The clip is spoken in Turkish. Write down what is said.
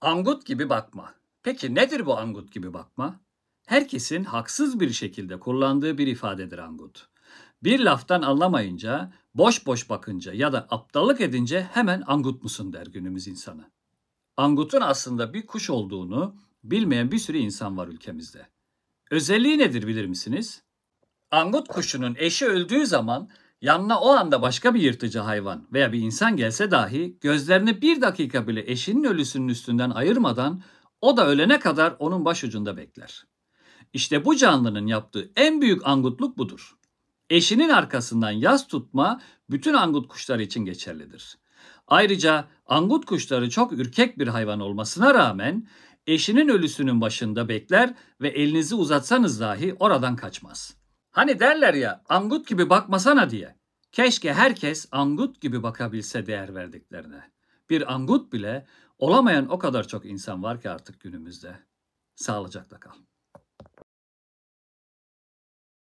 Angut gibi bakma. Peki nedir bu angut gibi bakma? Herkesin haksız bir şekilde kullandığı bir ifadedir angut. Bir laftan anlamayınca, boş boş bakınca ya da aptallık edince hemen angut musun der günümüz insanı. Angut'un aslında bir kuş olduğunu bilmeyen bir sürü insan var ülkemizde. Özelliği nedir bilir misiniz? Angut kuşunun eşi öldüğü zaman Yanına o anda başka bir yırtıcı hayvan veya bir insan gelse dahi gözlerini bir dakika bile eşinin ölüsünün üstünden ayırmadan o da ölene kadar onun başucunda bekler. İşte bu canlının yaptığı en büyük angutluk budur. Eşinin arkasından yas tutma bütün angut kuşları için geçerlidir. Ayrıca angut kuşları çok ürkek bir hayvan olmasına rağmen eşinin ölüsünün başında bekler ve elinizi uzatsanız dahi oradan kaçmaz.'' Hani derler ya angut gibi bakmasana diye. Keşke herkes angut gibi bakabilse değer verdiklerine. Bir angut bile olamayan o kadar çok insan var ki artık günümüzde. Sağlıcakla kal.